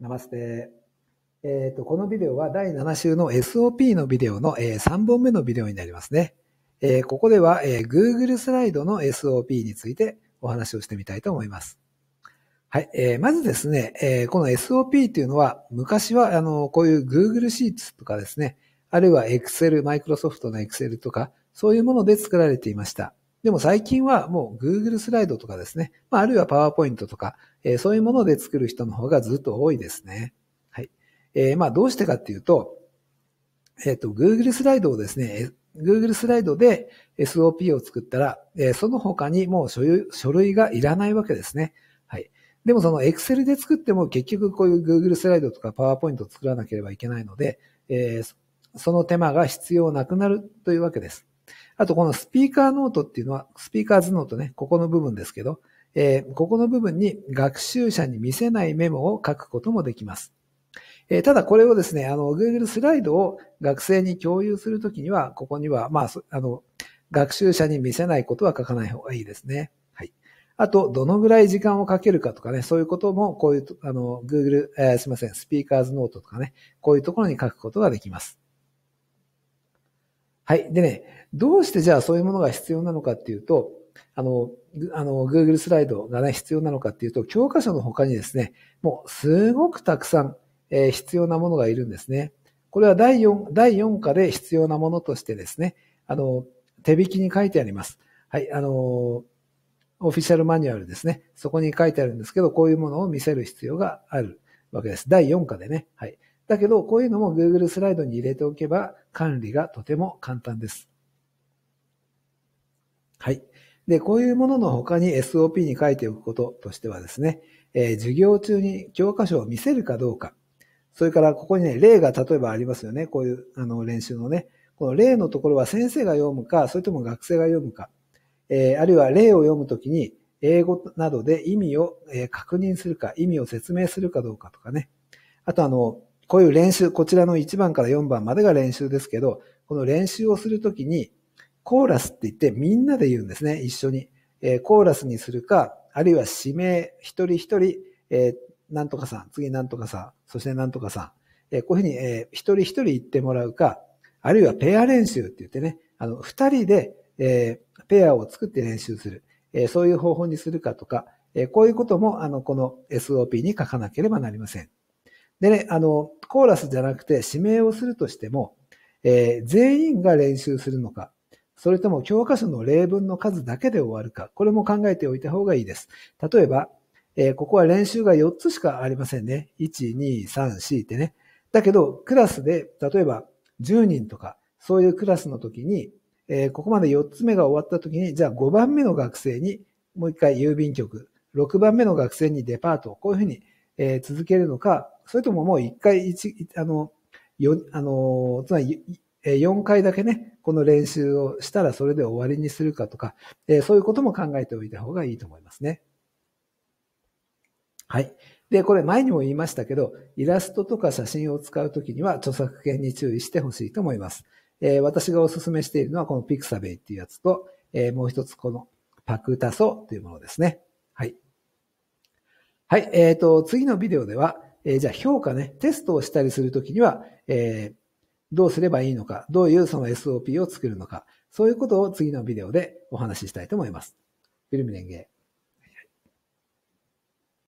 ナマステ。えっ、ー、と、このビデオは第7週の SOP のビデオの、えー、3本目のビデオになりますね。えー、ここでは、えー、Google スライドの SOP についてお話をしてみたいと思います。はい。えー、まずですね、えー、この SOP というのは、昔は、あの、こういう Google シーツとかですね、あるいは Excel、Microsoft の Excel とか、そういうもので作られていました。でも最近はもう Google スライドとかですね、まあ、あるいは PowerPoint とか、えー、そういうもので作る人の方がずっと多いですね。はい。えー、まあどうしてかっていうと、えっ、ー、と、Google スライドをですね、Google スライドで SOP を作ったら、えー、その他にもう書書類がいらないわけですね。はい。でもその Excel で作っても結局こういう Google スライドとか PowerPoint を作らなければいけないので、えー、その手間が必要なくなるというわけです。あとこのスピーカーノートっていうのは、スピーカーズノートね、ここの部分ですけど、えー、ここの部分に学習者に見せないメモを書くこともできます。えー、ただこれをですね、あの、Google スライドを学生に共有するときには、ここには、まあ、あの、学習者に見せないことは書かない方がいいですね。はい。あと、どのぐらい時間をかけるかとかね、そういうことも、こういう、あの、Google、えー、すいません、スピーカーズノートとかね、こういうところに書くことができます。はい。でね、どうしてじゃあそういうものが必要なのかっていうと、あの、あの、Google スライドがね、必要なのかっていうと、教科書の他にですね、もうすごくたくさん、えー、必要なものがいるんですね。これは第4、第4課で必要なものとしてですね、あの、手引きに書いてあります。はい、あの、オフィシャルマニュアルですね。そこに書いてあるんですけど、こういうものを見せる必要があるわけです。第4課でね。はい。だけど、こういうのも Google スライドに入れておけば管理がとても簡単です。はい。で、こういうものの他に SOP に書いておくこととしてはですね、えー、授業中に教科書を見せるかどうか。それからここにね、例が例えばありますよね。こういうあの練習のね。この例のところは先生が読むか、それとも学生が読むか。えー、あるいは例を読むときに、英語などで意味を確認するか、意味を説明するかどうかとかね。あとあの、こういう練習、こちらの1番から4番までが練習ですけど、この練習をするときに、コーラスって言ってみんなで言うんですね、一緒に。えー、コーラスにするか、あるいは指名、一人一人、えー、なんとかさん、次なんとかさん、そしてなんとかさん。えー、こういうふうに、えー、一人一人言ってもらうか、あるいはペア練習って言ってね、あの、二人で、えー、ペアを作って練習する。えー、そういう方法にするかとか、えー、こういうことも、あの、この SOP に書かなければなりません。でね、あの、コーラスじゃなくて指名をするとしても、えー、全員が練習するのか、それとも教科書の例文の数だけで終わるか、これも考えておいた方がいいです。例えば、えー、ここは練習が4つしかありませんね。1、2、3、4ってね。だけど、クラスで、例えば10人とか、そういうクラスの時に、えー、ここまで4つ目が終わった時に、じゃあ5番目の学生に、もう一回郵便局、6番目の学生にデパート、こういうふうに、えー、続けるのか、それとももう一回、一、あの、よ、あの、つまり、四回だけね、この練習をしたらそれで終わりにするかとか、えそういうことも考えておいた方がいいと思いますね。はい。で、これ前にも言いましたけど、イラストとか写真を使うときには著作権に注意してほしいと思います。えー、私がお勧めしているのはこのピクサベイっていうやつと、えー、もう一つこのパクタソというものですね。はい。はい。えっ、ー、と、次のビデオでは、えー、じゃあ評価ね、テストをしたりするときには、えー、どうすればいいのか、どういうその SOP を作るのか、そういうことを次のビデオでお話ししたいと思います。フィルムレンゲ